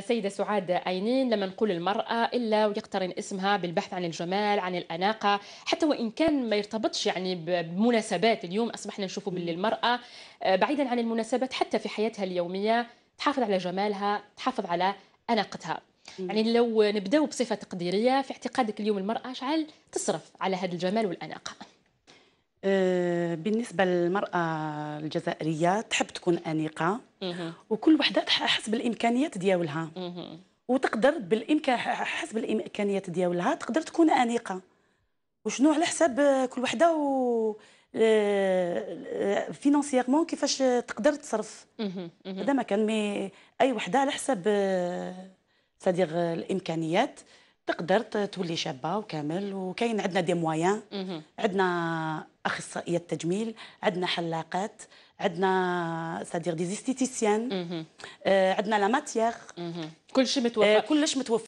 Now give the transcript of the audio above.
سيدة سعاد أينين لما نقول المرأة إلا ويقترن اسمها بالبحث عن الجمال عن الأناقة حتى وإن كان ما يرتبطش يعني بمناسبات اليوم أصبحنا نشوفوا باللي المرأة آه، بعيدا عن المناسبات حتى في حياتها اليومية تحافظ على جمالها تحافظ على أناقتها يعني لو نبداو بصفة تقديرية في اعتقادك اليوم المرأة شعل تصرف على هذا الجمال والأناقة أه بالنسبه للمراه الجزائريه تحب تكون انيقه وكل وحده حسب الامكانيات ديالها وتقدر بالامكان حسب الامكانيات ديالها تقدر تكون انيقه وشنو على حساب كل وحده و آه، آه، فينانسيغمون كيفاش تقدر تصرف هذا ما كان مي اي وحده على حساب آه، صديق الامكانيات تقدر تولي شابه وكامل وكاين عندنا دي مويان عندنا اخصائيه تجميل عندنا حلاقات عندنا سادير دي زيستيتيسيان عندنا لا ماتيير كلشي متوفر كلش متوفر آه،